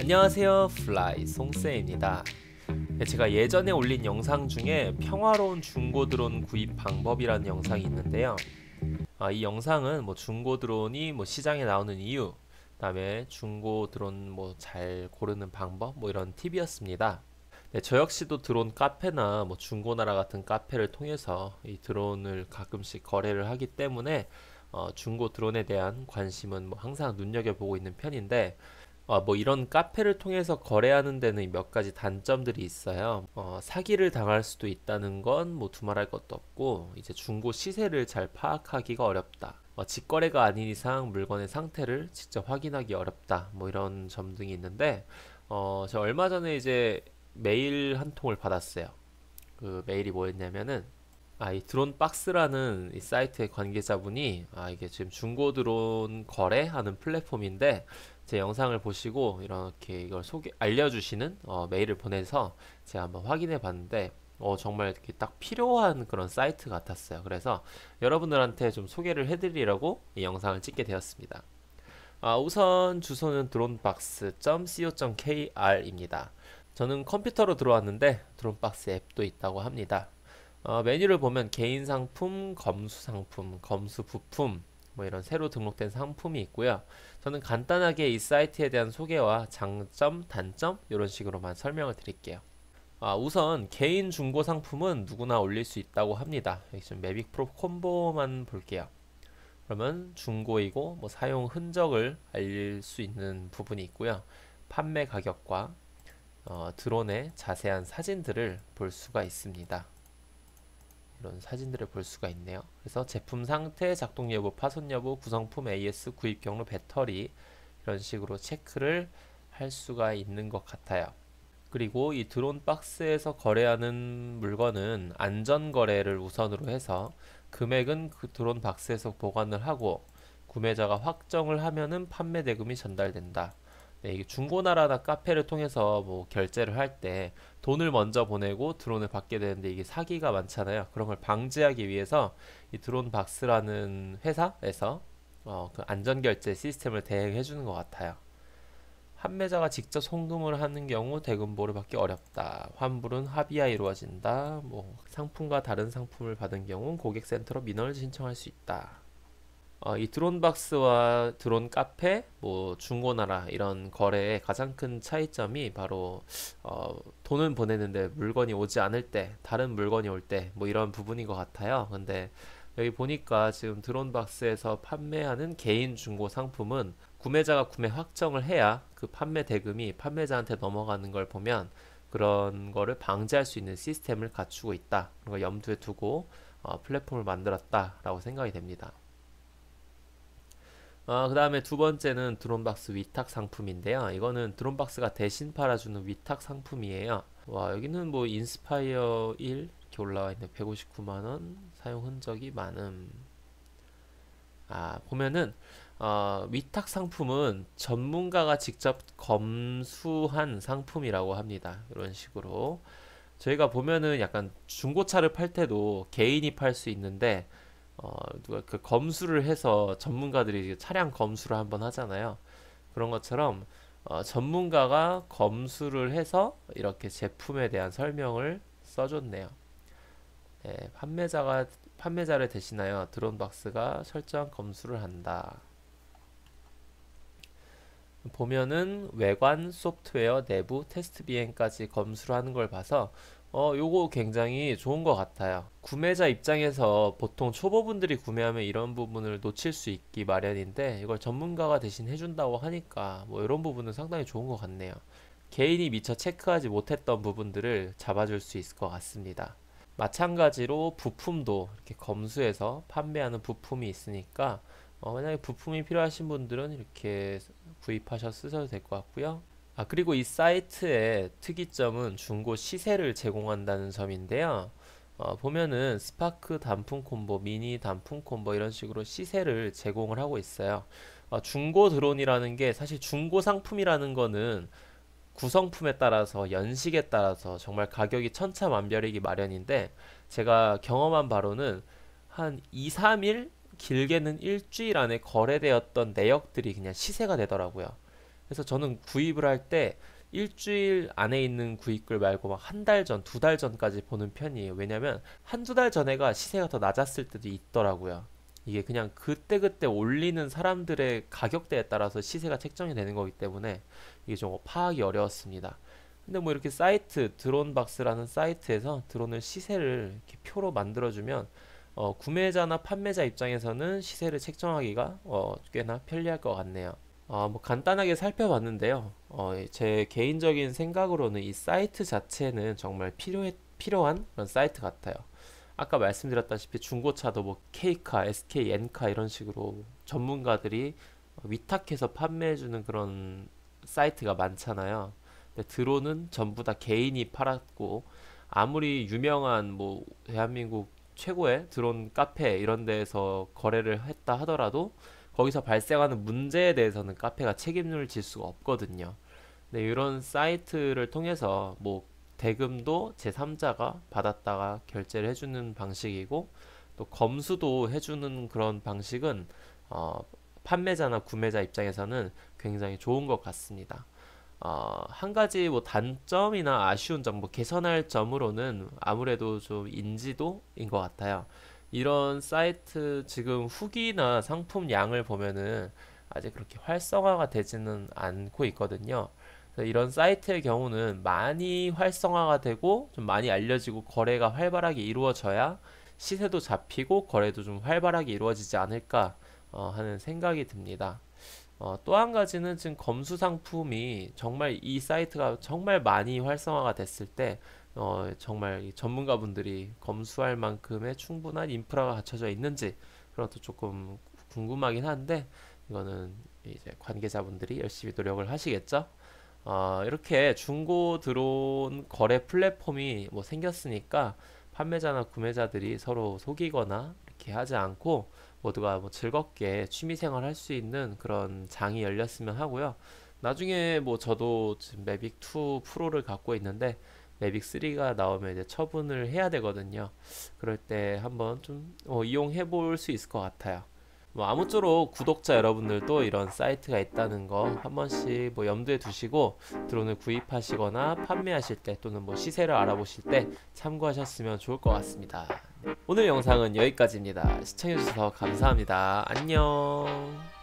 안녕하세요 플라이 송쌤입니다 네, 제가 예전에 올린 영상 중에 평화로운 중고 드론 구입 방법이라는 영상이 있는데요 아, 이 영상은 뭐 중고 드론이 뭐 시장에 나오는 이유 그 다음에 중고 드론 뭐 잘 고르는 방법 뭐 이런 팁이었습니다 네, 저 역시도 드론 카페나 뭐 중고나라 같은 카페를 통해서 이 드론을 가끔씩 거래를 하기 때문에 어, 중고 드론에 대한 관심은 뭐 항상 눈여겨보고 있는 편인데 어, 뭐 이런 카페를 통해서 거래하는 데는 몇 가지 단점들이 있어요. 어, 사기를 당할 수도 있다는 건 뭐 두말할 것도 없고 이제 중고 시세를 잘 파악하기가 어렵다. 어, 직거래가 아닌 이상 물건의 상태를 직접 확인하기 어렵다. 뭐 이런 점 등이 있는데 어, 저 얼마 전에 이제 메일 한 통을 받았어요. 그 메일이 뭐였냐면은 아, 이 드론 박스라는 이 사이트의 관계자분이 아, 이게 지금 중고 드론 거래하는 플랫폼인데 제 영상을 보시고 이렇게 이걸 소개 알려주시는 어, 메일을 보내서 제가 한번 확인해 봤는데 어, 정말 이렇게 딱 필요한 그런 사이트 같았어요. 그래서 여러분들한테 좀 소개를 해드리려고 이 영상을 찍게 되었습니다. 아, 우선 주소는 드론박스.co.kr입니다. 저는 컴퓨터로 들어왔는데 드론박스 앱도 있다고 합니다. 어, 메뉴를 보면 개인 상품, 검수 상품, 검수 부품 뭐 이런 새로 등록된 상품이 있고요. 저는 간단하게 이 사이트에 대한 소개와 장점, 단점 이런 식으로만 설명을 드릴게요. 아, 우선 개인 중고 상품은 누구나 올릴 수 있다고 합니다. 여기 지금 매빅 프로 콤보만 볼게요. 그러면 중고이고 뭐 사용 흔적을 알릴 수 있는 부분이 있고요. 판매 가격과 어, 드론의 자세한 사진들을 볼 수가 있습니다. 이런 사진들을 볼 수가 있네요. 그래서 제품 상태, 작동 여부, 파손 여부, 구성품 AS, 구입 경로, 배터리 이런 식으로 체크를 할 수가 있는 것 같아요. 그리고 이 드론 박스에서 거래하는 물건은 안전 거래를 우선으로 해서 금액은 그 드론 박스에서 보관을 하고 구매자가 확정을 하면은 판매 대금이 전달된다. 네, 이게 중고나라나 카페를 통해서 뭐 결제를 할 때 돈을 먼저 보내고 드론을 받게 되는데 이게 사기가 많잖아요. 그런 걸 방지하기 위해서 이 드론 박스라는 회사에서 어, 그 안전 결제 시스템을 대행해 주는 것 같아요. 판매자가 직접 송금을 하는 경우 대금보를 받기 어렵다. 환불은 합의하 이루어진다. 뭐 상품과 다른 상품을 받은 경우 고객센터로 민원을 신청할 수 있다. 어, 이 드론박스와 드론 카페, 뭐 중고나라 이런 거래의 가장 큰 차이점이 바로 어, 돈은 보내는데 물건이 오지 않을 때, 다른 물건이 올 때 뭐 이런 부분인 것 같아요. 근데 여기 보니까 지금 드론박스에서 판매하는 개인 중고 상품은 구매자가 구매 확정을 해야 그 판매 대금이 판매자한테 넘어가는 걸 보면 그런 거를 방지할 수 있는 시스템을 갖추고 있다. 그런 걸 염두에 두고 어, 플랫폼을 만들었다라고 생각이 됩니다. 아, 어, 그 다음에 두 번째는 드론박스 위탁 상품인데요. 이거는 드론박스가 대신 팔아주는 위탁 상품이에요. 와 여기는 뭐 인스파이어 1 이렇게 올라와 있는데 159만원 사용 흔적이 많음. 아 보면은 어, 위탁 상품은 전문가가 직접 검수한 상품이라고 합니다. 이런 식으로 저희가 보면은 약간 중고차를 팔 때도 개인이 팔 수 있는데 어, 누가 그 검수를 해서 전문가들이 차량 검수를 한번 하잖아요. 그런 것처럼 어, 전문가가 검수를 해서 이렇게 제품에 대한 설명을 써줬네요. 네, 판매자가 판매자를 대신하여 드론박스가 설정 검수를 한다. 보면은 외관, 소프트웨어, 내부, 테스트 비행까지 검수를 하는 걸 봐서 어 요거 굉장히 좋은 것 같아요 구매자 입장에서 보통 초보분들이 구매하면 이런 부분을 놓칠 수 있기 마련인데 이걸 전문가가 대신 해준다고 하니까 뭐 이런 부분은 상당히 좋은 것 같네요 개인이 미처 체크하지 못했던 부분들을 잡아줄 수 있을 것 같습니다 마찬가지로 부품도 이렇게 검수해서 판매하는 부품이 있으니까 어, 만약에 부품이 필요하신 분들은 이렇게 구입하셔서 쓰셔도 될 것 같고요 아, 그리고 이 사이트의 특이점은 중고 시세를 제공한다는 점인데요. 어, 보면은 스파크 단품 콤보, 미니 단품 콤보 이런 식으로 시세를 제공을 하고 있어요. 어, 중고 드론이라는 게 사실 중고 상품이라는 거는 구성품에 따라서 연식에 따라서 정말 가격이 천차만별이기 마련인데 제가 경험한 바로는 한 2, 3일 길게는 일주일 안에 거래되었던 내역들이 그냥 시세가 되더라고요. 그래서 저는 구입을 할 때 일주일 안에 있는 구입글 말고 막 한 달 전, 두 달 전까지 보는 편이에요. 왜냐면 한 두 달 전에가 시세가 더 낮았을 때도 있더라고요. 이게 그냥 그때그때 그때 올리는 사람들의 가격대에 따라서 시세가 책정이 되는 거기 때문에 이게 좀 파악이 어려웠습니다. 근데 뭐 이렇게 사이트 드론박스라는 사이트에서 드론을 시세를 이렇게 표로 만들어주면 어, 구매자나 판매자 입장에서는 시세를 책정하기가 어, 꽤나 편리할 것 같네요. 어, 뭐 간단하게 살펴봤는데요. 어, 제 개인적인 생각으로는 이 사이트 자체는 정말 필요해, 필요한 그런 사이트 같아요. 아까 말씀드렸다시피 중고차도 뭐 K카, SK, N카 이런 식으로 전문가들이 위탁해서 판매해주는 그런 사이트가 많잖아요. 근데 드론은 전부 다 개인이 팔았고 아무리 유명한 뭐 대한민국 최고의 드론 카페 이런 데에서 거래를 했다 하더라도 거기서 발생하는 문제에 대해서는 카페가 책임을 질 수가 없거든요. 네, 이런 사이트를 통해서 뭐 대금도 제3자가 받았다가 결제를 해주는 방식이고 또 검수도 해주는 그런 방식은 어, 판매자나 구매자 입장에서는 굉장히 좋은 것 같습니다. 어, 한 가지 뭐 단점이나 아쉬운 점, 뭐 개선할 점으로는 아무래도 좀 인지도인 것 같아요. 이런 사이트 지금 후기나 상품 양을 보면은 아직 그렇게 활성화가 되지는 않고 있거든요. 이런 사이트의 경우는 많이 활성화가 되고 좀 많이 알려지고 거래가 활발하게 이루어져야 시세도 잡히고 거래도 좀 활발하게 이루어지지 않을까 어, 하는 생각이 듭니다. 어, 또한 가지는 지금 검수 상품이 정말 이 사이트가 정말 많이 활성화가 됐을 때 어, 정말 전문가분들이 검수할 만큼의 충분한 인프라가 갖춰져 있는지 그런 것도 조금 궁금하긴 한데 이거는 이제 관계자분들이 열심히 노력을 하시겠죠. 어, 이렇게 중고 드론 거래 플랫폼이 뭐 생겼으니까 판매자나 구매자들이 서로 속이거나 이렇게 하지 않고 모두가 뭐 즐겁게 취미생활 할수 있는 그런 장이 열렸으면 하고요. 나중에 뭐 저도 지금 매빅2 프로를 갖고 있는데 레빅 3가 나오면 이제 처분을 해야 되거든요. 그럴 때 한번 좀 어, 이용해 볼 수 있을 것 같아요. 뭐 아무쪼록 구독자 여러분들도 이런 사이트가 있다는 거 한 번씩 뭐 염두에 두시고 드론을 구입하시거나 판매하실 때 또는 뭐 시세를 알아보실 때 참고하셨으면 좋을 것 같습니다. 오늘 영상은 여기까지입니다. 시청해주셔서 감사합니다. 안녕